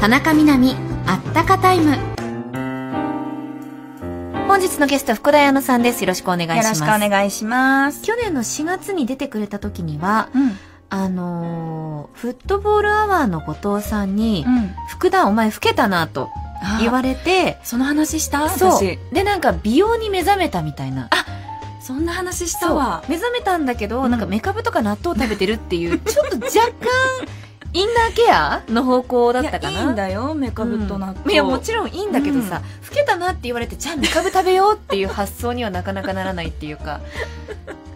田中みな実あったかタイム本日のゲスト福田彩乃さんですよろしくお願いしますよろしくお願いします去年の4月に出てくれた時には、うん、あのー、フットボールアワーの後藤さんに、うん、福田お前老けたなと言われてその話したそうでなんか美容に目覚めたみたいなあそんな話したわ目覚めたんだけど、うん、なんかメカブとか納豆食べてるっていう ちょっと若干インナーケアの方向だったかないいんだよメカブと納豆、うん、いやもちろんいいんだけどさ、うん、老けたなって言われてじゃあメカブ食べようっていう発想にはなかなかならないっていうか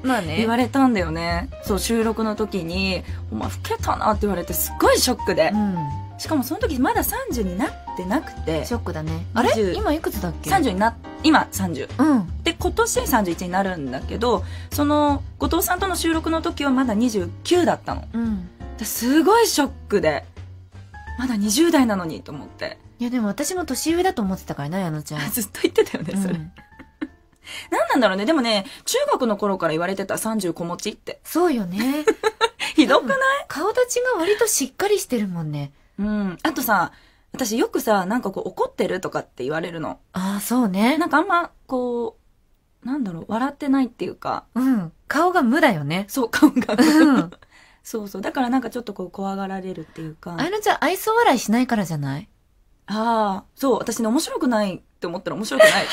まあね言われたんだよねそう収録の時に「お前老けたな」って言われてすっごいショックで、うん、しかもその時まだ30になってなくてショックだねあれ今いくつだっけ30にな今30、うん、で今年31になるんだけどその後藤さんとの収録の時はまだ29だったの、うんすごいショックでまだ20代なのにと思っていやでも私も年上だと思ってたからな矢野ちゃん ずっと言ってたよねそれ、うん、何なんだろうねでもね中学の頃から言われてた30子持ちってそうよね ひどくない顔立ちが割としっかりしてるもんねうんあとさ私よくさなんかこう怒ってるとかって言われるのああそうねなんかあんまこうなんだろう笑ってないっていうかうん顔が無だよねそう顔が無、そうそうだからなんかちょっとこう怖がられるっていうかあやのちゃん愛想笑いしないからじゃないああそう私ね面白くないって思ったら面白くない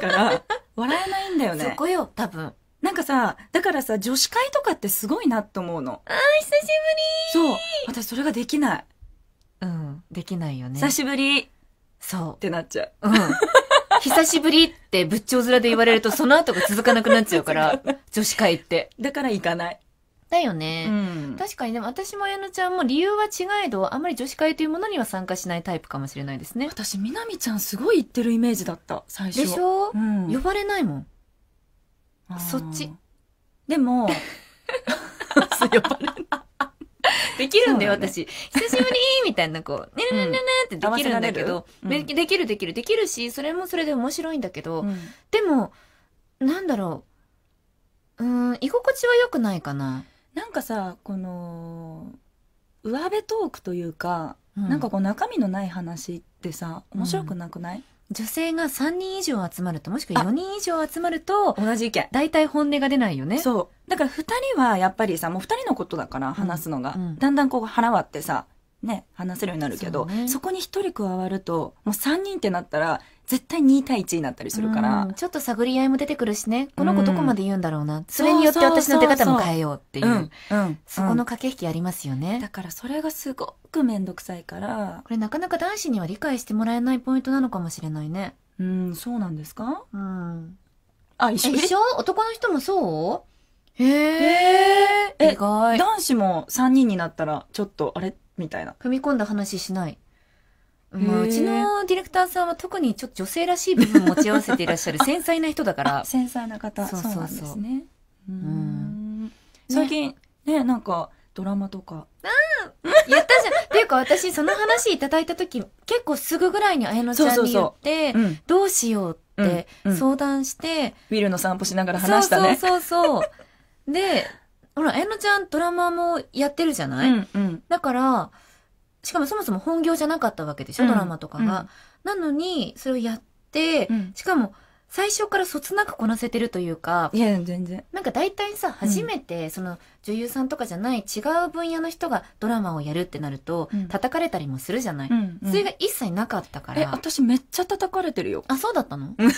から 笑えないんだよねそこよ多分なんかさ、だからさ、女子会とかってすごいなって思うの。ああ、久しぶりそう。私それができない。うん、できないよね。久しぶり。そう。ってなっちゃう。うん。久しぶりって仏頂面で言われると、その後が続かなくなっちゃうから、女子会って。だから行かない。だよね、うん、確かにでも私も綾乃ちゃんも理由は違えどあんまり女子会というものには参加しないタイプかもしれないですね私みなみちゃんすごい言ってるイメージだった最初でしょ、うん、呼ばれないもんそっちでも 呼ばれないできるんだよ、ね、私。久しぶりみたいな、こう、ね ねねねねってできるんだけど、うんで、できるできるできるし、それもそれで面白いんだけど、うん、でも、なんだろう、うん、居心地は良くないかな。なんかさこの上辺トークというか、うんなんかこう中身のない話ってさ面白くなくない、女性が3人以上集まると、もしくは4人以上集まると、同じ意見大体本音が出ないよね。そうだから2人はやっぱりさもう2人のことだから話すのが、うんだんだんこう腹割ってさね話せるようになるけどそそこに1人加わるともう3人ってなったら絶対2対1になったりするから、うん、ちょっと探り合いも出てくるしねこの子どこまで言うんだろうな、うん、それによって私の出方も変えようっていうそこの駆け引きありますよねだからそれがすごく面倒くさいからこれなかなか男子には理解してもらえないポイントなのかもしれないねうんそうなんですかうんあ一緒一緒男の人もそうへえ意外男子も3人になったらちょっとあれみたいな踏み込んだ話しないもううちのディレクターさんは特にちょっと女性らしい部分を持ち合わせていらっしゃる 繊細な人だから繊細な方そうそうそうなんですね最近ねなんかドラマとか言ったじゃん っていうか私その話いただいた時結構すぐぐらいに綾野ちゃんに言ってうんどうしようってうんうん相談して、ウィルの散歩しながら話したねそうそうそうそうでほら綾野ちゃんドラマもやってるじゃない、うんうんだからしかもそもそも本業じゃなかったわけでしょ、うん、ドラマとかが、うん。なのに、それをやって、うん、しかも、最初からそつなくこなせてるというか。いや、全然。なんか大体さ、初めて、その、女優さんとかじゃない違う分野の人がドラマをやるってなると、叩かれたりもするじゃない、それが一切なかったから。え、私めっちゃ叩かれてるよ。あ、そうだったの全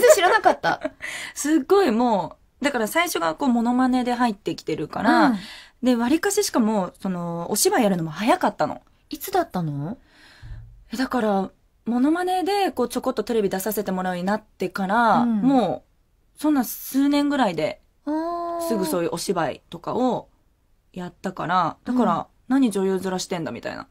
然知らなかった。すっごいもう、だから最初がこう、モノマネで入ってきてるから、で、割かししかも、その、お芝居やるのも早かったの。いつだったのえ、だから、モノマネで、こう、ちょこっとテレビ出させてもらうようになってから、うん、もう、そんな数年ぐらいで、すぐそういうお芝居とかをやったから、だから、何女優面してんだみたいな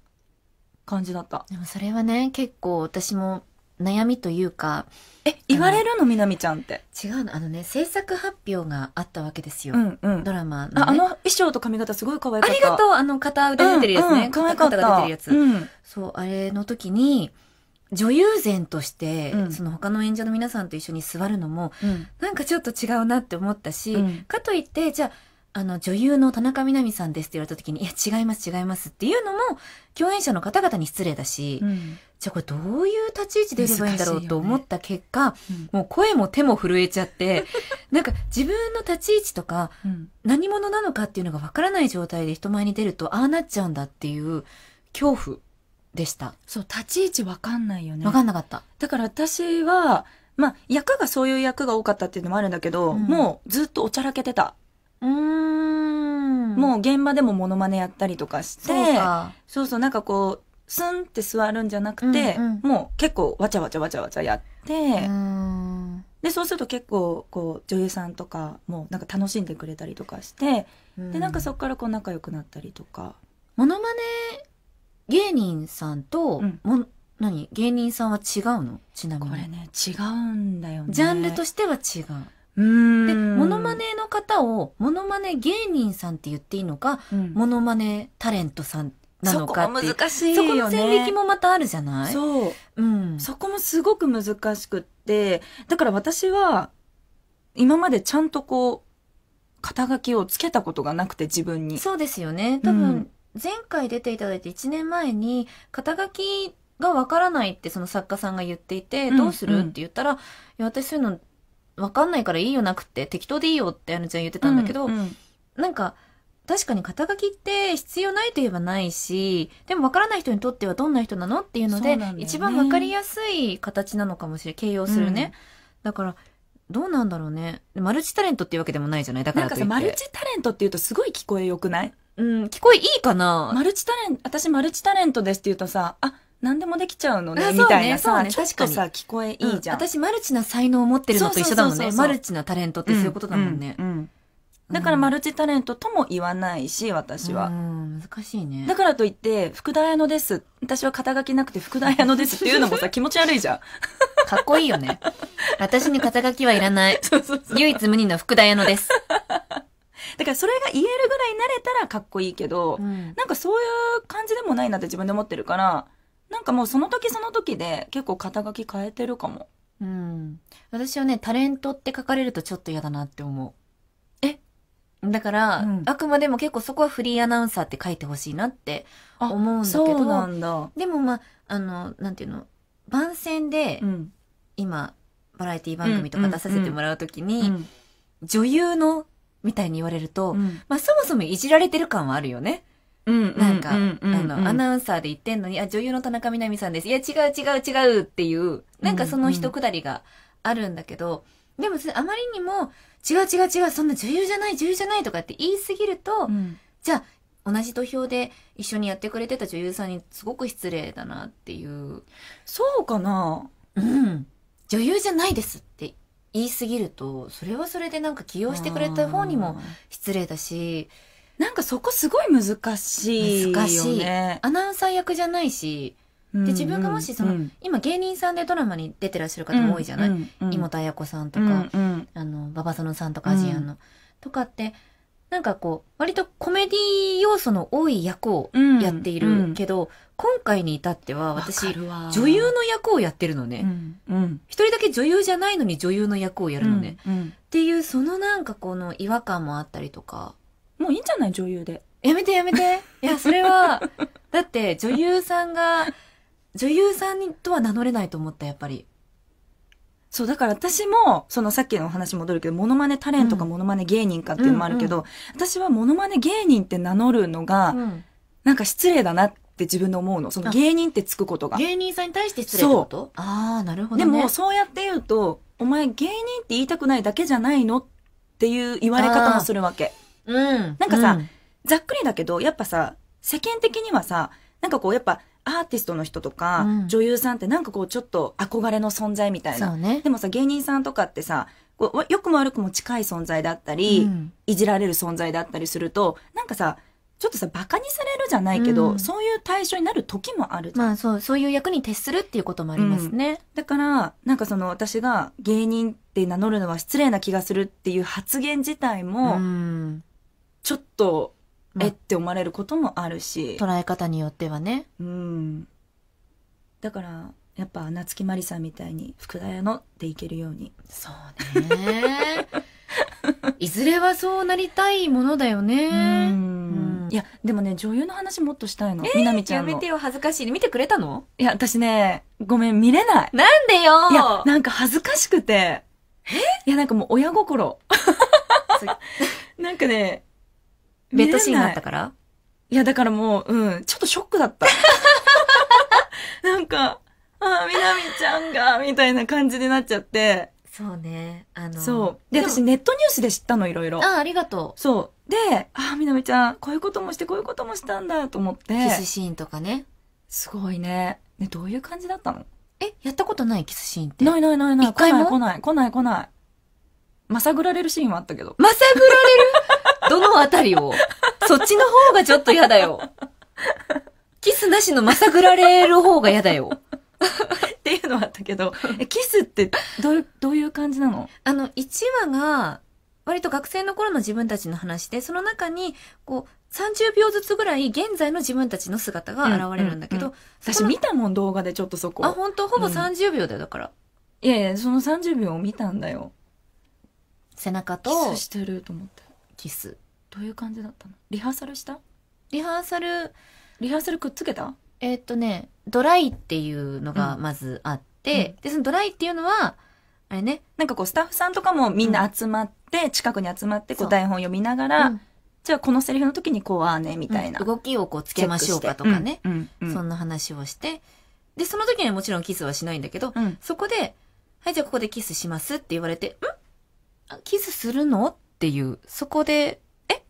感じだった。でもそれはね、結構私も悩みというかえ言われるのみなみちゃんって違うのあのね制作発表があったわけですよ、うんうん、ドラマの、ね、ああの衣装と髪型すごい可愛かったありがとうあの片腕出てるやつね、可愛かったが出てるやつ、うん、そうあれの時に女優前として、うん、その他の演者の皆さんと一緒に座るのも、うん、なんかちょっと違うなって思ったし、うん、かといってじゃああの、女優の田中みな実さんですって言われた時に、いや、違います、違いますっていうのも、共演者の方々に失礼だし、うん、じゃあこれどういう立ち位置で言ればいいんだろうと思った結果、ねうん、もう声も手も震えちゃって、なんか自分の立ち位置とか、何者なのかっていうのがわからない状態で人前に出ると、ああなっちゃうんだっていう恐怖でした。そう、立ち位置わかんないよね。わかんなかった。だから私は、まあ、役がそういう役が多かったっていうのもあるんだけど、うん、もうずっとおちゃらけてた。うんもう現場でもモノマネやったりとかしてそうそうなんかこうスンって座るんじゃなくて、うんうん、もう結構わちゃわちゃわちゃわちゃやってでそうすると結構こう女優さんとかもなんか楽しんでくれたりとかして、でなんかそこからこう仲良くなったりとか。モノマネ芸人さんと、うん、も何芸人さんは違うのちなみにこれね違うんだよねジャンルとしては違うで、モノマネの方を、モノマネ芸人さんって言っていいのか、うん、モノマネタレントさんなのかって難しい、ね、そこの線引きもまたあるじゃないそう。うん。そこもすごく難しくって、だから私は、今までちゃんとこう、肩書きをつけたことがなくて自分に。そうですよね。多分、前回出ていただいて1年前に、肩書きがわからないってその作家さんが言っていて、うん、どうする、って言ったら、いや、私そういうのわかんないからいいよなくって適当でいいよってあのちゃん言ってたんだけど、うんうん、なんか確かに肩書きって必要ないといえばないしでもわからない人にとってはどんな人なのっていうので、ね、一番わかりやすい形なのかもしれない形容するね、うん、だからどうなんだろうねマルチタレントっていうわけでもないじゃないだからなんかさマルチタレントって言うとすごい聞こえよくないうん、聞こえいいかなマルチタレント、私マルチタレントですって言うとさ、あ、何でもできちゃうのね、みたいなさ、ねね、ちょっとさ、聞こえいいじゃん,、私、マルチな才能を持ってるのと一緒だもんね。マルチなタレントってそういうことだもんね。うん、うんうんだからマルチタレントとも言わないし、私は。難しいね。だからといって、福田綾乃です。私は肩書きなくて福田綾乃ですっていうのもさ、気持ち悪いじゃん。かっこいいよね。私に肩書きはいらない。そうそう唯一無二の福田綾乃です。だからそれが言えるぐらい慣れたらかっこいいけど、うん、なんかそういう感じでもないなって自分で思ってるから、なんかもうその時その時で結構肩書き変えてるかも。うん。私はね、タレントって書かれるとちょっと嫌だなって思う。えだから、うん、あくまでも結構そこはフリーアナウンサーって書いてほしいなって思うんだけど。そうなんだ。でもまあ、あの、なんていうの、番宣で、うん、今、バラエティ番組とか出させてもらうときに、女優のみたいに言われると、うん、まあそもそもいじられてる感はあるよね。なんか、あの、アナウンサーで言ってんのに、あ、女優の田中みな実さんです。いや、違う違う違うっていう、なんかその一くだりがあるんだけど、うんうん、でも、あまりにも、違う違う違う、そんな女優じゃない、女優じゃないとかって言いすぎると、うん、じゃあ、同じ土俵で一緒にやってくれてた女優さんにすごく失礼だなっていう。そうかなうん。女優じゃないですって言いすぎると、それはそれでなんか起用してくれた方にも失礼だし、なんかそこすごい難しい、ね、難しい。アナウンサー役じゃないし、で、自分がもしその、今芸人さんでドラマに出てらっしゃる方も多いじゃない、妹彩子さんとか、あの、馬場園さんとかアジアンの、とかって、なんかこう、割とコメディ要素の多い役をやっているけど、今回に至っては私、女優の役をやってるのね。一人だけ女優じゃないのに女優の役をやるのね。っていう、そのなんかこの違和感もあったりとか。もういいんじゃない女優で。やめてやめて。いや、それは、だって女優さんが、女優さんとは名乗れないと思った、やっぱり。そう、だから私も、そのさっきのお話戻るけど、モノマネタレントかモノマネ芸人かっていうのもあるけど、うんうん私はモノマネ芸人って名乗るのが、うん、なんか失礼だなって自分で思うの。その芸人ってつくことが。芸人さんに対して失礼ってことああ、なるほど、ね、でも、そうやって言うと、お前芸人って言いたくないだけじゃないのっていう言われ方もするわけ。うん。なんかさ、うん、ざっくりだけど、やっぱさ、世間的にはさ、なんかこう、やっぱ、アーティストの人とか、うん、女優さんってなんかこうちょっと憧れの存在みたいな、ね、でもさ芸人さんとかってさよくも悪くも近い存在だったり、うん、いじられる存在だったりするとなんかさちょっとさバカにされるじゃないけど、うん、そういう対象になる時もあるまあそうそういう役に徹するっていうこともありますね、だからなんかその私が芸人って名乗るのは失礼な気がするっていう発言自体も、ちょっと、えって思われることもあるし。捉え方によってはね。うん。だから、やっぱ夏木マリさんみたいに福田屋のでいけるように。そうね。いずれはそうなりたいものだよね。いや、でもね、女優の話もっとしたいの。みなみちゃんの。やめてよ、恥ずかしい。見てくれたのいや、私ね、ごめん、見れない。なんでよいや、なんか恥ずかしくて。えいや、なんかもう親心。なんかね、ベッドシーンがあったからいや、だからもう、うん、ちょっとショックだった。なんか、ああ、みなみちゃんが、みたいな感じになっちゃって。そうね。あの。そう。で、私ネットニュースで知ったの、いろいろ。ああ、ありがとう。そう。で、ああ、みなみちゃん、こういうこともして、こういうこともしたんだ、と思って。キスシーンとかね。すごいね。ね、どういう感じだったのえ、やったことないキスシーンって。ないないないない。来ない来ない来ない来ない。まさぐられるシーンはあったけど。まさぐられるどのあたりをそっちの方がちょっと嫌だよ。キスなしのまさぐられる方が嫌だよ。っていうのはあったけど、えキスってどういう、どういう感じなのあの、1話が、割と学生の頃の自分たちの話で、その中に、こう、30秒ずつぐらい現在の自分たちの姿が現れるんだけど、うんうんうん、私見たもん動画でちょっとそこ。あ、本当ほぼ30秒だよ、だから、うん。いやいや、その30秒を見たんだよ。背中と、キスしてると思って。キスどういう感じだったのリハーサルしたリハーサルリハーサルくっつけたえーっとねドライっていうのがまずあって、でそのドライっていうのはあれねなんかこうスタッフさんとかもみんな集まって、近くに集まってこう台本読みながら、うんじゃあこのセリフの時にこうああねみたいな、うん動きをこうつけましょうかとかね、うんうんうんそんな話をしてでその時にはもちろんキスはしないんだけど、うんそこで「はいじゃあここでキスします」って言われて「んあキスするの?」っっていう、そこで、え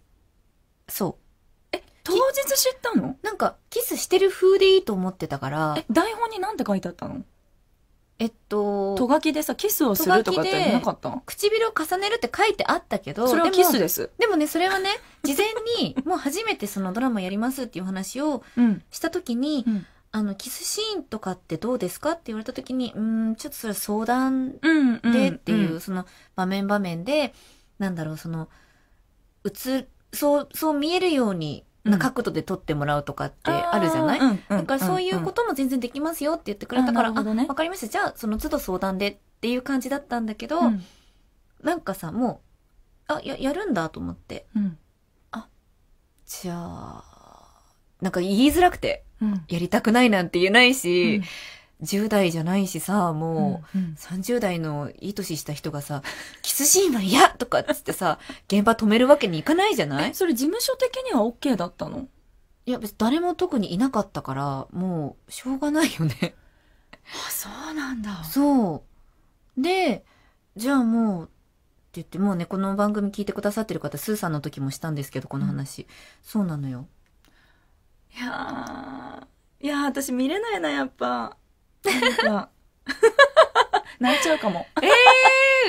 そう。え、当日知ったのなんか、キスしてる風でいいと思ってたから。え、台本になんて書いてあったのえっと、とがきでさ、キスをするとかってなかった唇を重ねるって書いてあったけど、それはキスです。でもね、それはね、事前に、もう初めてそのドラマやりますっていう話をした時に、うんうん、あの、キスシーンとかってどうですかって言われた時に、うん、ちょっとそれは相談でっていう、その場面場面で、なんだろう、その、映、そう、そう見えるように、な角度で撮ってもらうとかってあるじゃない、うん、だからそういうことも全然できますよって言ってくれたから、うんうんね、あ、わかりました。じゃあ、その都度相談でっていう感じだったんだけど、うん、なんかさ、もう、あ、や、やるんだと思って。うん、あ、じゃあ、なんか言いづらくて、やりたくないなんて言えないし、10代じゃないしさ、もう30代のいい年した人がさ、キスシーンは嫌とかっつってさ、現場止めるわけにいかないじゃないそれ事務所的には OK だったのいや別に誰も特にいなかったから、もうしょうがないよねあ、そうなんだ。そう。で、じゃあもう、って言って、もうね、この番組聞いてくださってる方、スーさんの時もしたんですけど、この話。うん、そうなのよ。いやー、いや私見れないな、やっぱ。なんか泣い ちゃうかも。ええ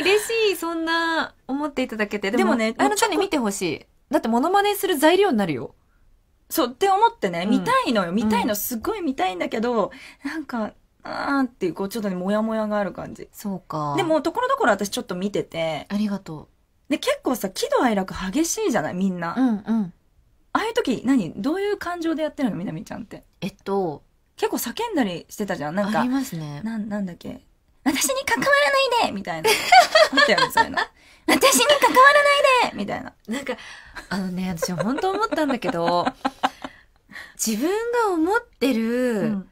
ー、嬉しい。そんな、思っていただけて。でもね、あのちょっに見てほしい。だってモノマネする材料になるよ。そうって思ってね、見たいのよ。見たいの、すっごい見たいんだけど、うん、なんか、あーっていう、こう、ちょっとね、モヤモヤがある感じ。そうか。でも、ところどころ私ちょっと見てて。ありがとう。で、結構さ、喜怒哀楽激しいじゃないみんな。うんうん。ああいう時、何どういう感情でやってるのみなみちゃんって。えっと、結構叫んだりしてたじゃんなんかありますねななんだっけ私に関わらないでみたいな。あったよね、そういうの。私に関わらないでみたいな。なんか、あのね、私本当思ったんだけど、自分が思ってる、うん、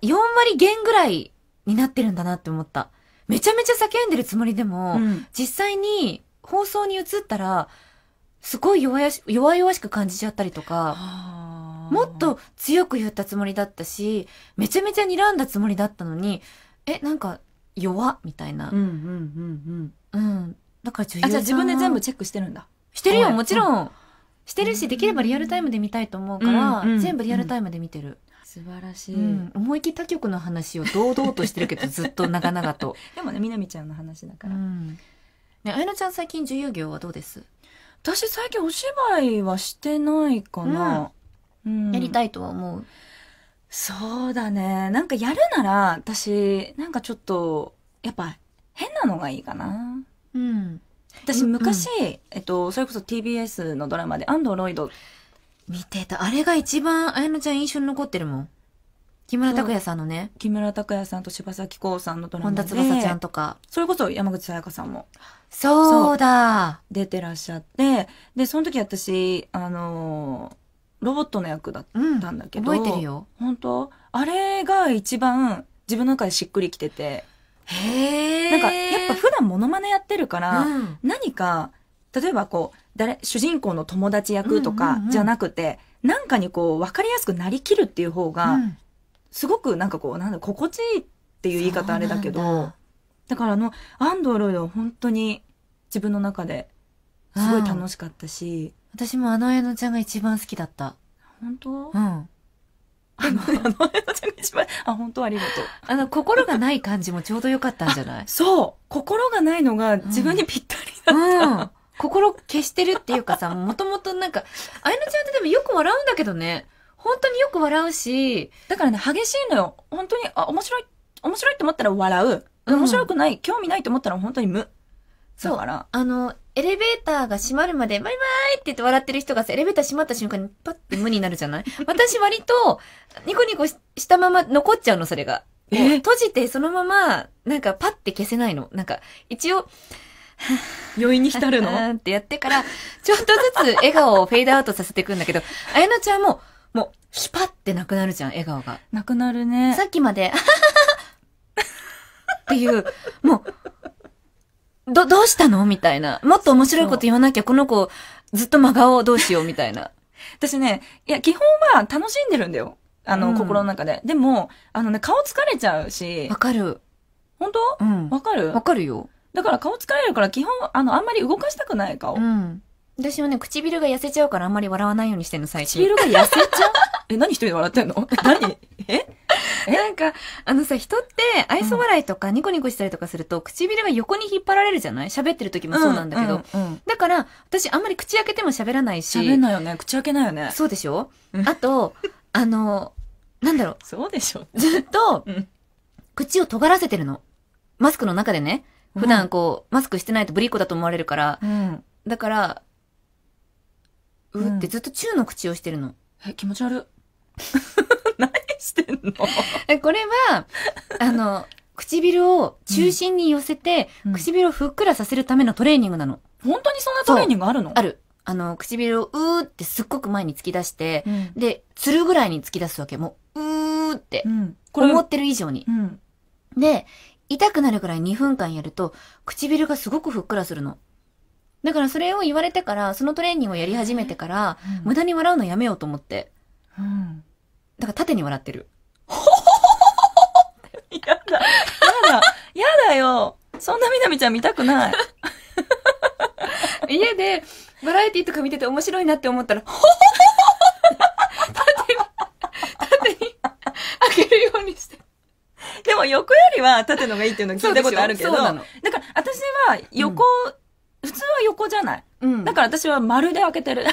4割減ぐらいになってるんだなって思った。めちゃめちゃ叫んでるつもりでも、うん、実際に放送に移ったら、すごい弱々しく感じちゃったりとか、もっと強く言ったつもりだったしめちゃめちゃ睨んだつもりだったのにえなんか弱みたいな。うんうんうんうん。うん。だから女優あじゃあ自分で全部チェックしてるんだ。してるよもちろん、してるしできればリアルタイムで見たいと思うから、うんうん、全部リアルタイムで見てる。素晴らしい、うん、思い切った曲の話を堂々としてるけど ずっと長々とでもねみなみちゃんの話だから、うん、ねあやなちゃん最近自由業はどうです私最近お芝居はしてないかな、やりたいとは思う、うん、そうだねなんかやるなら私なんかちょっとやっぱ変なのがいいかなうん私昔、うん、えっと、それこそ TBS のドラマでアンドロイド見てたあれが一番あやのちゃん印象に残ってるもん木村拓哉さんのね木村拓哉さんと柴咲コウさんのドラマで本田翼ちゃんとかそれこそ山口さやかさんもそうだ出てらっしゃってでその時私あのーロボットの役だったんだけど、うん、覚えてるよ本当あれが一番自分の中でしっくりきててへなんかやっぱ普段モノマネやってるから、うん、何か例えばこう誰主人公の友達役とかじゃなくて、うんうんうん、なんかにこう分かりやすくなりきるっていう方が、うん、すごくなんかこうなんだ心地いいっていう言い方あれだけどだからあのアンドロイドは本当に自分の中ですごい楽しかったし。私もあの綾乃ちゃんが一番好きだった。本当うん。あの、あの綾乃ちゃんが一番、あ、本当ありがとう。あの、心がない感じもちょうどよかったんじゃないそう心がないのが自分にぴったりだった。うん。心消してるっていうかさ、もともとなんか、あやのちゃんってでもよく笑うんだけどね。本当によく笑うし、だからね、激しいのよ。本当に、あ、面白い、面白いと思ったら笑う。面白くない、興味ないと思ったら本当に無。だから、あの、エレベーターが閉まるまで、バイバイって言って笑ってる人がさ、エレベーター閉まった瞬間にパッて無になるじゃない 私割と、ニコニコしたまま残っちゃうの、それが。閉じてそのまま、なんかパッて消せないの。なんか、一応、余韻に浸るの ってやってから、ちょっとずつ笑顔をフェードアウトさせていくんだけど、あやのちゃんも、もう、シュパってなくなるじゃん、笑顔が。なくなるね。さっきまで、っていう、もう、ど、どうしたのみたいな。もっと面白いこと言わなきゃ、この子、ずっと真顔どうしよう、みたいな。私ね、いや、基本は楽しんでるんだよ。あの、心の中で。でも、あのね、顔疲れちゃうしわ、かる。本当うん。わかるわかるよ。だから顔疲れるから基本、あの、あんまり動かしたくない顔。うん。私はね、唇が痩せちゃうからあんまり笑わないようにしてるの、最近。唇が痩せちゃう え、何一人で笑ってんの 何え なんか、あのさ、人って愛想笑いとかニコニコしたりとかすると、唇が横に引っ張られるじゃない喋ってる時もそうなんだけど。だから、私あんまり口開けても喋らないし。喋んないよね。口開けないよね。そうでしょ、あと、あの、なんだろう。そうでしょ。ずっと、口を尖らせてるの。マスクの中でね。普段こう、マスクしてないとぶりっ子だと思われるから。うん、だから、うってずっとチューの口をしてるの。え、気持ち悪。してんの これは、あの、唇を中心に寄せて、うん、唇をふっくらさせるためのトレーニングなの。本当にそんなトレーニングあるのある。あの、唇をうーってすっごく前に突き出して、うん、で、つるぐらいに突き出すわけ。もう、うーって。思ってる以上に。で、痛くなるぐらい2分間やると、唇がすごくふっくらするの。だからそれを言われてから、そのトレーニングをやり始めてから、無駄に笑うのやめようと思って。か縦に笑ってる。ほほほほほやだ。やだ。やだよ。そんなみなみちゃん見たくない。家で、バラエティとか見てて面白いなって思ったら、ほほほほ縦に、縦に開けるようにして。でも横よりは縦のがいいっていうの聞いたことあるけど、なだか私は横、うん、普通は横じゃない。うん、だから私は丸で開けてる。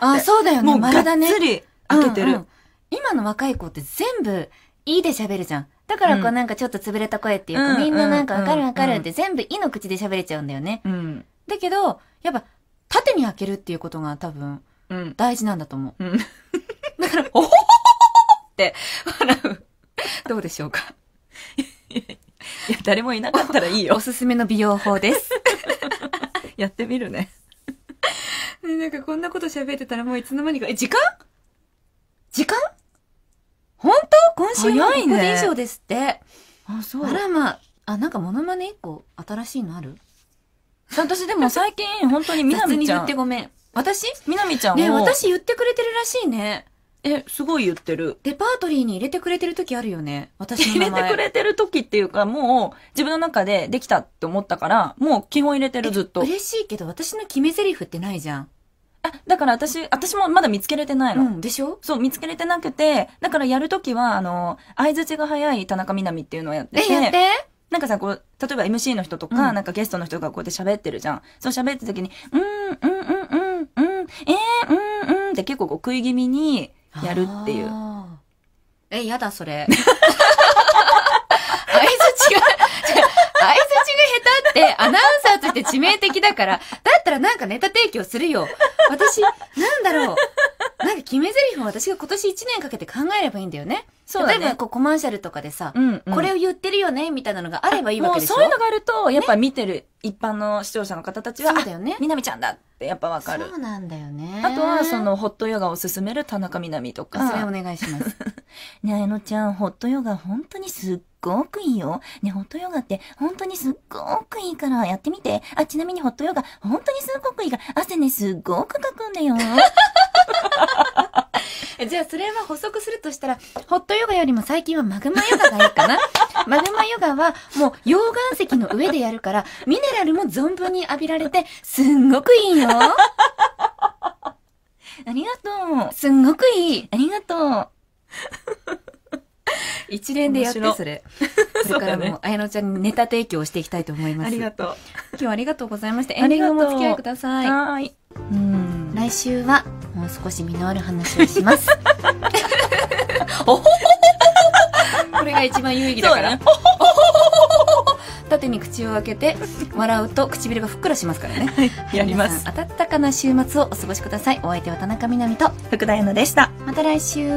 あ、そうだよね。もう丸だね。がっつり開けてる。うんうん今の若い子って全部、いいで喋るじゃん。だからこうなんかちょっと潰れた声っていうか、うん、みんななんかわかるわかるって全部いの口で喋れちゃうんだよね。うん、だけど、やっぱ縦に開けるっていうことが多分、大事なんだと思う。うん、だから、おほほほほって笑う。どうでしょうか。いや、誰もいなかったらいいよ。おすすめの美容法です。やってみるね。なんかこんなこと喋ってたらもういつの間にか、え、時間時間今週のここで以上ですって。ね、あ、そう。あらま、あ、なんかモノマネ一個新しいのある私でも最近本当にみなみちゃん。に言ってごめん。私みなみちゃんを。ね私言ってくれてるらしいね。え、すごい言ってる。レパートリーに入れてくれてる時あるよね。私の名前。入れてくれてる時っていうか、もう自分の中でできたって思ったから、もう基本入れてるずっと。嬉しいけど、私の決め台詞ってないじゃん。だから私、私もまだ見つけれてないの。うん、でしょそう、見つけれてなくて、だからやるときは、あの、相づちが早い田中みな実っていうのをやってて。え、やってなんかさ、こう、例えば MC の人とか、うん、なんかゲストの人がこうやって喋ってるじゃん。そう喋ってた時に、うん、うん、うん、うん、うん、えー、うん、うんって結構こう食い気味にやるっていう。え、やだ、それ。相づちが下手ってアナウンサーとして致命的だから、だったらなんかネタ提供するよ。私、なんだろう。なんか決め台詞を私が今年1年かけて考えればいいんだよね。そうだね。例えばこうコマーシャルとかでさ、うんうん、これを言ってるよね、みたいなのがあればいいわけでしょもうそういうのがあると、やっぱ見てる、一般の視聴者の方たちは、そうだよね。みなみちゃんだってやっぱわかる。そうなんだよね。あとは、その、ホットヨガを勧める田中みなみとか。それお願いします。ねえのちゃん、ホットヨガ本当にすっごくいいよ。ね、ホットヨガって本当にすっごくいいからやってみて。あ、ちなみにホットヨガ本当にすっごくいいから汗ね、すっごくかくんだよ。じゃあそれは補足するとしたら、ホットヨガよりも最近はマグマヨガがいいかな マグマヨガはもう溶岩石の上でやるから、ミネラルも存分に浴びられて、すんごくいいよ。ありがとう。すんごくいい。ありがとう。一連でやってそれ それからもう綾乃、ちゃんにネタ提供していきたいと思いますありがとう今日はありがとうございましたエンディングもお付き合いくださいはいうん来週はもう少し実のある話をします これが一番有意義だから、縦に口を開けて笑うと唇がふっくらしますからね、はい、やります温かな週末をお過ごしくださいお相手は田中みな実と福田彩乃でしたまた来週